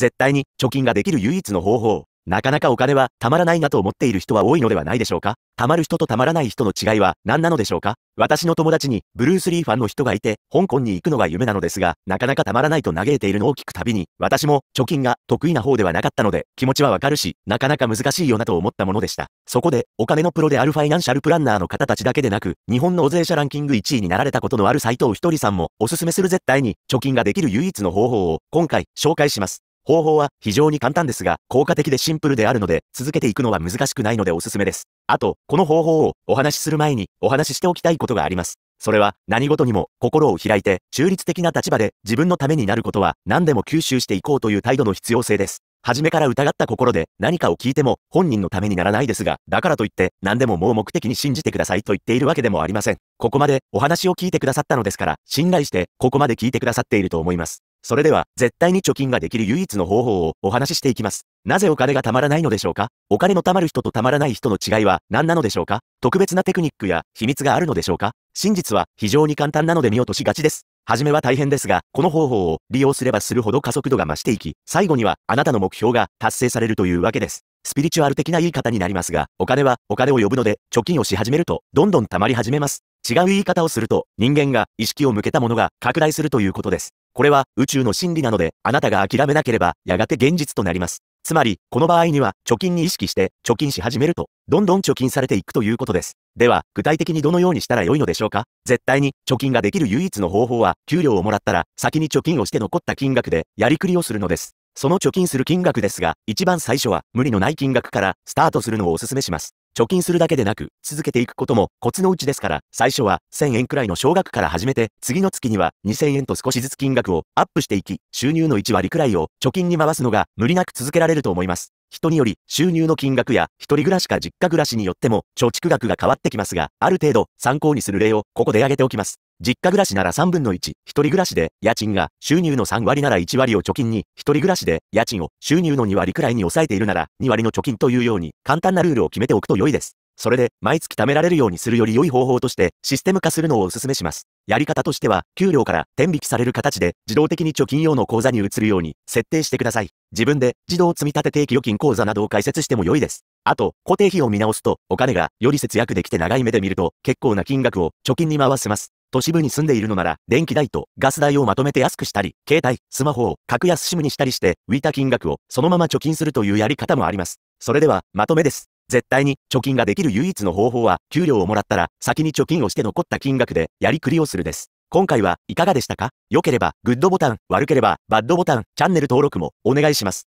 絶対に貯金ができる唯一の方法。なかなかお金はたまらないなと思っている人は多いのではないでしょうかたまる人とたまらない人の違いは何なのでしょうか私の友達にブルース・リーファンの人がいて、香港に行くのが夢なのですが、なかなかたまらないと嘆いているのを聞くたびに、私も貯金が得意な方ではなかったので、気持ちはわかるし、なかなか難しいよなと思ったものでした。そこで、お金のプロであるファイナンシャルプランナーの方たちだけでなく、日本の税者ランキング1位になられたことのある斉藤ひとりさんも、おすすめする絶対に、貯金ができる唯一の方法を、今回、紹介します。方法は非常に簡単ですが、効果的でシンプルであるので、続けていくのは難しくないのでおすすめです。あと、この方法をお話しする前にお話ししておきたいことがあります。それは何事にも心を開いて中立的な立場で自分のためになることは何でも吸収していこうという態度の必要性です。初めから疑った心で何かを聞いても本人のためにならないですが、だからといって何でももう目的に信じてくださいと言っているわけでもありません。ここまでお話を聞いてくださったのですから、信頼してここまで聞いてくださっていると思います。それでは、絶対に貯金ができる唯一の方法をお話ししていきます。なぜお金が貯まらないのでしょうかお金の貯まる人と貯まらない人の違いは何なのでしょうか特別なテクニックや秘密があるのでしょうか真実は非常に簡単なので見落としがちです。はじめは大変ですが、この方法を利用すればするほど加速度が増していき、最後にはあなたの目標が達成されるというわけです。スピリチュアル的な言い方になりますが、お金はお金を呼ぶので、貯金をし始めると、どんどん貯まり始めます。違う言い方をすると、人間が意識を向けたものが拡大するということです。これは宇宙の真理なので、あなたが諦めなければ、やがて現実となります。つまり、この場合には、貯金に意識して、貯金し始めると、どんどん貯金されていくということです。では、具体的にどのようにしたらよいのでしょうか絶対に、貯金ができる唯一の方法は、給料をもらったら、先に貯金をして残った金額で、やりくりをするのです。その貯金する金額ですが、一番最初は無理のない金額からスタートするのをお勧めします。貯金するだけでなく、続けていくこともコツのうちですから、最初は1000円くらいの少額から始めて、次の月には2000円と少しずつ金額をアップしていき、収入の1割くらいを貯金に回すのが無理なく続けられると思います。人により収入の金額や一人暮らしか実家暮らしによっても貯蓄額が変わってきますが、ある程度参考にする例をここで挙げておきます。実家暮らしなら3分の1、1人暮らしで、家賃が収入の3割なら1割を貯金に、1人暮らしで、家賃を収入の2割くらいに抑えているなら、2割の貯金というように、簡単なルールを決めておくと良いです。それで、毎月貯められるようにするより良い方法として、システム化するのをお勧めします。やり方としては、給料から転引きされる形で、自動的に貯金用の口座に移るように、設定してください。自分で、自動積立定期預金口座などを開設しても良いです。あと、固定費を見直すと、お金がより節約できて長い目で見ると、結構な金額を貯金に回せます。都市部に住んでいるのなら、電気代とガス代をまとめて安くしたり、携帯、スマホを格安シムにしたりして、浮いた金額をそのまま貯金するというやり方もあります。それでは、まとめです。絶対に貯金ができる唯一の方法は、給料をもらったら先に貯金をして残った金額でやりくりをするです。今回はいかがでしたか良ければグッドボタン、悪ければバッドボタン、チャンネル登録もお願いします。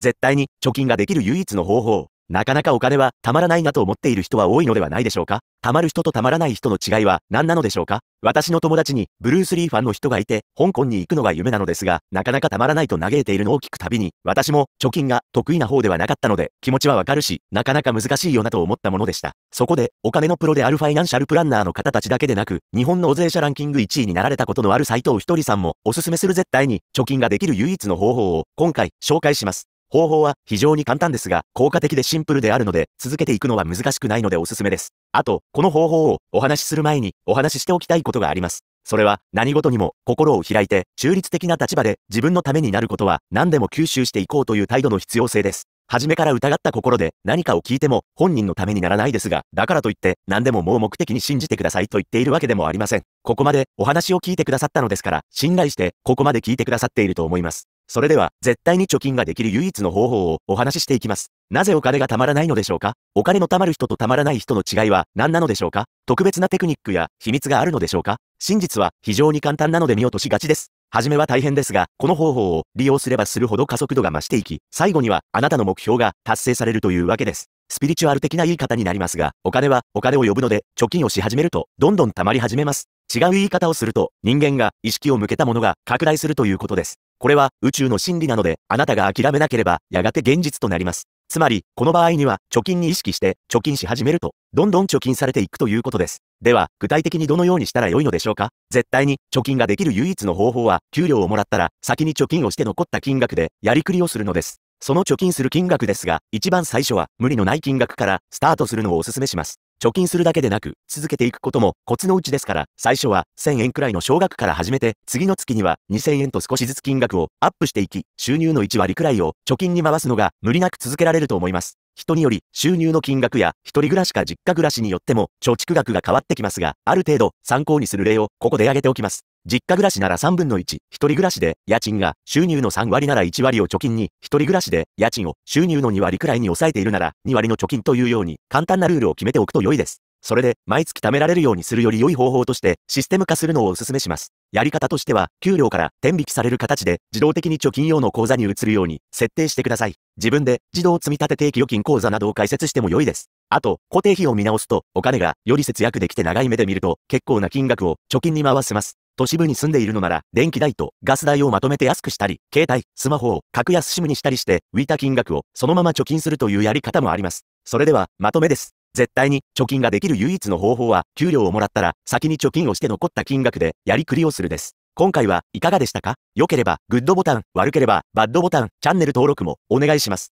絶対に貯金ができる唯一の方法。なかなかお金はたまらないなと思っている人は多いのではないでしょうかたまる人とたまらない人の違いは何なのでしょうか私の友達にブルース・リーファンの人がいて、香港に行くのが夢なのですが、なかなかたまらないと嘆いているのを聞くたびに、私も貯金が得意な方ではなかったので、気持ちはわかるし、なかなか難しいよなと思ったものでした。そこで、お金のプロであるファイナンシャルプランナーの方たちだけでなく、日本の税者ランキング1位になられたことのある斎藤ひとりさんも、おすすめする絶対に、貯金ができる唯一の方法を、今回、紹介します。方法は非常に簡単ですが、効果的でシンプルであるので、続けていくのは難しくないのでおすすめです。あと、この方法をお話しする前にお話ししておきたいことがあります。それは何事にも心を開いて中立的な立場で自分のためになることは何でも吸収していこうという態度の必要性です。初めから疑った心で何かを聞いても本人のためにならないですが、だからといって何でももう目的に信じてくださいと言っているわけでもありません。ここまでお話を聞いてくださったのですから、信頼してここまで聞いてくださっていると思います。それでは、絶対に貯金ができる唯一の方法をお話ししていきます。なぜお金が貯まらないのでしょうかお金の貯まる人と貯まらない人の違いは何なのでしょうか特別なテクニックや秘密があるのでしょうか真実は非常に簡単なので見落としがちです。はじめは大変ですが、この方法を利用すればするほど加速度が増していき、最後にはあなたの目標が達成されるというわけです。スピリチュアル的な言い方になりますが、お金はお金を呼ぶので、貯金をし始めると、どんどん溜まり始めます。違う言い方をすると、人間が意識を向けたものが拡大するということです。これは宇宙の真理なので、あなたが諦めなければ、やがて現実となります。つまり、この場合には、貯金に意識して、貯金し始めると、どんどん貯金されていくということです。では、具体的にどのようにしたら良いのでしょうか絶対に、貯金ができる唯一の方法は、給料をもらったら、先に貯金をして残った金額で、やりくりをするのです。その貯金する金額ですが、一番最初は無理のない金額からスタートするのをお勧めします。貯金するだけでなく、続けていくこともコツのうちですから、最初は1000円くらいの少額から始めて、次の月には2000円と少しずつ金額をアップしていき、収入の1割くらいを貯金に回すのが無理なく続けられると思います。人により収入の金額や一人暮らしか実家暮らしによっても貯蓄額が変わってきますが、ある程度参考にする例をここで挙げておきます。実家暮らしなら3分の1、一人暮らしで、家賃が収入の3割なら1割を貯金に、一人暮らしで、家賃を収入の2割くらいに抑えているなら、2割の貯金というように、簡単なルールを決めておくと良いです。それで、毎月貯められるようにするより良い方法として、システム化するのをお勧めします。やり方としては、給料から転引きされる形で、自動的に貯金用の口座に移るように設定してください。自分で自動積立定期預金口座などを開設しても良いです。あと、固定費を見直すと、お金がより節約できて長い目で見ると、結構な金額を貯金に回せます。都市部に住んでいるのなら、電気代とガス代をまとめて安くしたり、携帯、スマホを格安 SIM にしたりして、浮いた金額をそのまま貯金するというやり方もあります。それでは、まとめです。絶対に貯金ができる唯一の方法は、給料をもらったら先に貯金をして残った金額でやりくりをするです。今回はいかがでしたか良ければグッドボタン、悪ければバッドボタン、チャンネル登録もお願いします。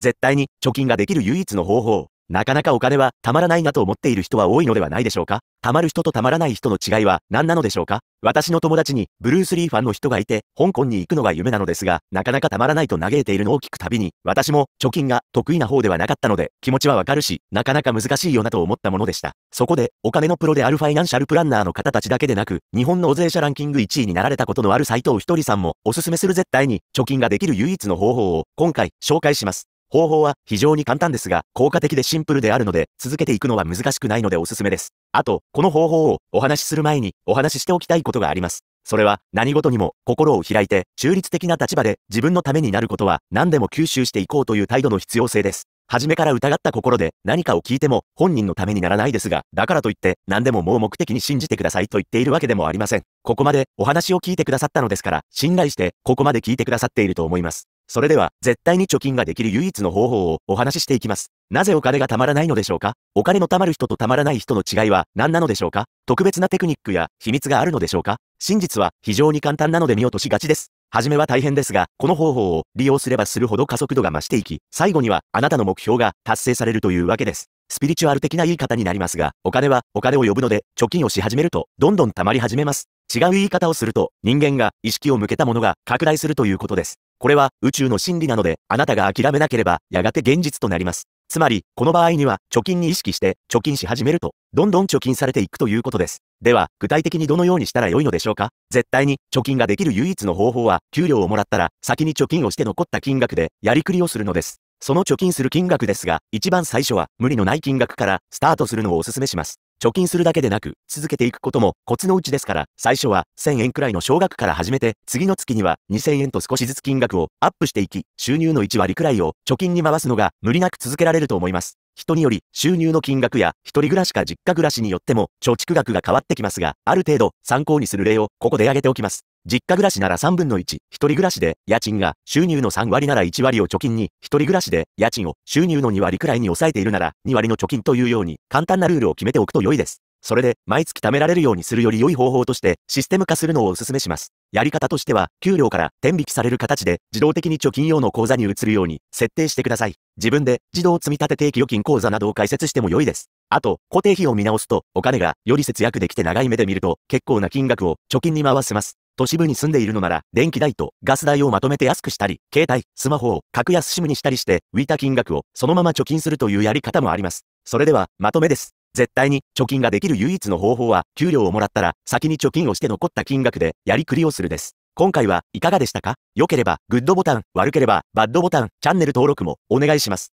絶対に貯金ができる唯一の方法。なかなかお金はたまらないなと思っている人は多いのではないでしょうかたまる人とたまらない人の違いは何なのでしょうか私の友達にブルース・リーファンの人がいて、香港に行くのが夢なのですが、なかなかたまらないと嘆いているのを聞くたびに、私も貯金が得意な方ではなかったので、気持ちはわかるし、なかなか難しいよなと思ったものでした。そこで、お金のプロであるファイナンシャルプランナーの方たちだけでなく、日本のお税者ランキング1位になられたことのある斎藤ひとりさんも、おすすめする絶対に、貯金ができる唯一の方法を、今回、紹介します。方法は非常に簡単ですが、効果的でシンプルであるので、続けていくのは難しくないのでおすすめです。あと、この方法をお話しする前にお話ししておきたいことがあります。それは何事にも心を開いて中立的な立場で自分のためになることは何でも吸収していこうという態度の必要性です。初めから疑った心で何かを聞いても本人のためにならないですが、だからといって何でももう目的に信じてくださいと言っているわけでもありません。ここまでお話を聞いてくださったのですから、信頼してここまで聞いてくださっていると思います。それでは、絶対に貯金ができる唯一の方法をお話ししていきます。なぜお金が貯まらないのでしょうかお金の貯まる人と貯まらない人の違いは何なのでしょうか特別なテクニックや秘密があるのでしょうか真実は非常に簡単なので見落としがちです。はじめは大変ですが、この方法を利用すればするほど加速度が増していき、最後にはあなたの目標が達成されるというわけです。スピリチュアル的な言い方になりますが、お金はお金を呼ぶので、貯金をし始めると、どんどん貯まり始めます。違う言い方をすると、人間が意識を向けたものが拡大するということです。これは宇宙の真理なので、あなたが諦めなければ、やがて現実となります。つまり、この場合には、貯金に意識して、貯金し始めると、どんどん貯金されていくということです。では、具体的にどのようにしたら良いのでしょうか絶対に、貯金ができる唯一の方法は、給料をもらったら、先に貯金をして残った金額で、やりくりをするのです。その貯金する金額ですが、一番最初は無理のない金額からスタートするのをお勧めします。貯金するだけでなく、続けていくこともコツのうちですから、最初は1000円くらいの少額から始めて、次の月には2000円と少しずつ金額をアップしていき、収入の1割くらいを貯金に回すのが無理なく続けられると思います。人により収入の金額や一人暮らしか実家暮らしによっても貯蓄額が変わってきますが、ある程度参考にする例をここで挙げておきます。実家暮らしなら3分の1、一人暮らしで、家賃が収入の3割なら1割を貯金に、一人暮らしで、家賃を収入の2割くらいに抑えているなら、2割の貯金というように、簡単なルールを決めておくと良いです。それで、毎月貯められるようにするより良い方法として、システム化するのをお勧めします。やり方としては、給料から転引きされる形で、自動的に貯金用の口座に移るように設定してください。自分で自動積立定期預金口座などを開設しても良いです。あと、固定費を見直すと、お金がより節約できて長い目で見ると、結構な金額を貯金に回せます。都市部に住んでいるのなら、電気代とガス代をまとめて安くしたり、携帯、スマホを格安 SIM にしたりして、浮いた金額をそのまま貯金するというやり方もあります。それでは、まとめです。絶対に貯金ができる唯一の方法は、給料をもらったら先に貯金をして残った金額でやりくりをするです。今回はいかがでしたか良ければグッドボタン、悪ければバッドボタン、チャンネル登録もお願いします。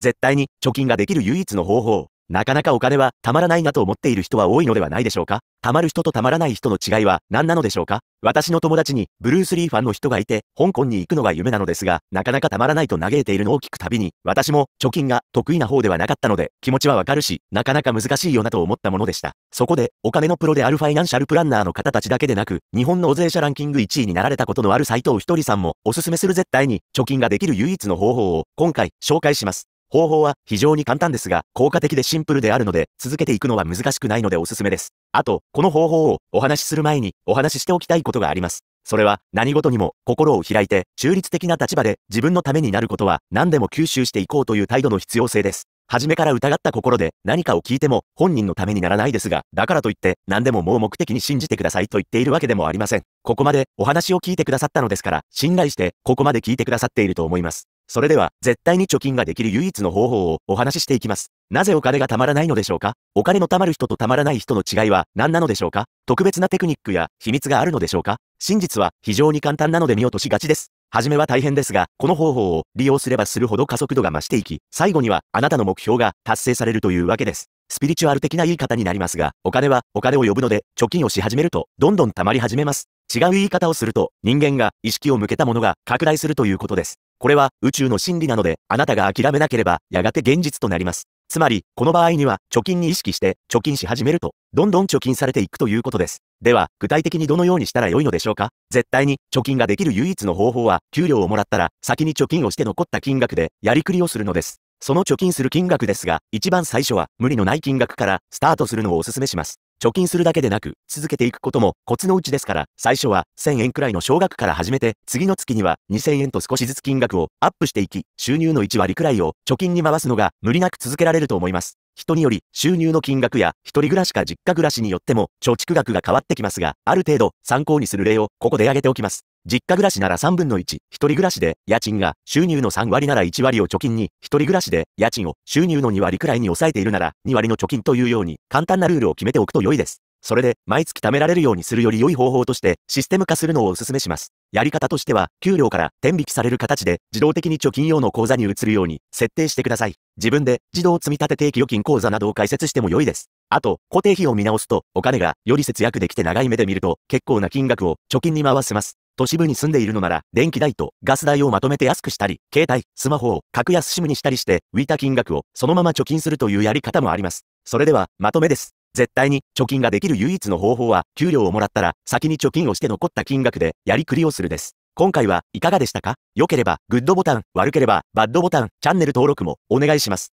絶対に貯金ができる唯一の方法。なかなかお金はたまらないなと思っている人は多いのではないでしょうかたまる人とたまらない人の違いは何なのでしょうか私の友達にブルース・リーファンの人がいて、香港に行くのが夢なのですが、なかなかたまらないと嘆いているのを聞くたびに、私も貯金が得意な方ではなかったので、気持ちはわかるし、なかなか難しいよなと思ったものでした。そこで、お金のプロであるファイナンシャルプランナーの方たちだけでなく、日本のお税者ランキング1位になられたことのある斎藤ひとりさんも、おすすめする絶対に、貯金ができる唯一の方法を、今回、紹介します。方法は非常に簡単ですが、効果的でシンプルであるので、続けていくのは難しくないのでおすすめです。あと、この方法をお話しする前にお話ししておきたいことがあります。それは何事にも心を開いて中立的な立場で自分のためになることは何でも吸収していこうという態度の必要性です。初めから疑った心で何かを聞いても本人のためにならないですが、だからといって何でももう目的に信じてくださいと言っているわけでもありません。ここまでお話を聞いてくださったのですから、信頼してここまで聞いてくださっていると思います。それでは、絶対に貯金ができる唯一の方法をお話ししていきます。なぜお金が貯まらないのでしょうかお金の貯まる人と貯まらない人の違いは何なのでしょうか特別なテクニックや秘密があるのでしょうか真実は非常に簡単なので見落としがちです。はじめは大変ですが、この方法を利用すればするほど加速度が増していき、最後にはあなたの目標が達成されるというわけです。スピリチュアル的な言い方になりますが、お金はお金を呼ぶので、貯金をし始めると、どんどんたまり始めます。違う言い方をすると、人間が意識を向けたものが拡大するということです。これは宇宙の真理なので、あなたが諦めなければ、やがて現実となります。つまり、この場合には、貯金に意識して、貯金し始めると、どんどん貯金されていくということです。では、具体的にどのようにしたら良いのでしょうか絶対に、貯金ができる唯一の方法は、給料をもらったら、先に貯金をして残った金額で、やりくりをするのです。その貯金する金額ですが、一番最初は無理のない金額からスタートするのをお勧めします。貯金するだけでなく、続けていくこともコツのうちですから、最初は1000円くらいの少額から始めて、次の月には2000円と少しずつ金額をアップしていき、収入の1割くらいを貯金に回すのが無理なく続けられると思います。人により収入の金額や一人暮らしか実家暮らしによっても貯蓄額が変わってきますが、ある程度参考にする例をここで挙げておきます。実家暮らしなら3分の1、一人暮らしで、家賃が収入の3割なら1割を貯金に、一人暮らしで、家賃を収入の2割くらいに抑えているなら、2割の貯金というように、簡単なルールを決めておくと良いです。それで、毎月貯められるようにするより良い方法として、システム化するのをお勧めします。やり方としては、給料から転引きされる形で、自動的に貯金用の口座に移るように設定してください。自分で自動積立定期預金口座などを開設しても良いです。あと、固定費を見直すと、お金がより節約できて長い目で見ると、結構な金額を貯金に回せます。都市部に住んでいるのなら、電気代とガス代をまとめて安くしたり、携帯、スマホを格安 SIM にしたりして、浮いた金額をそのまま貯金するというやり方もあります。それでは、まとめです。絶対に貯金ができる唯一の方法は、給料をもらったら先に貯金をして残った金額でやりくりをするです。今回はいかがでしたか良ければグッドボタン、悪ければバッドボタン、チャンネル登録もお願いします。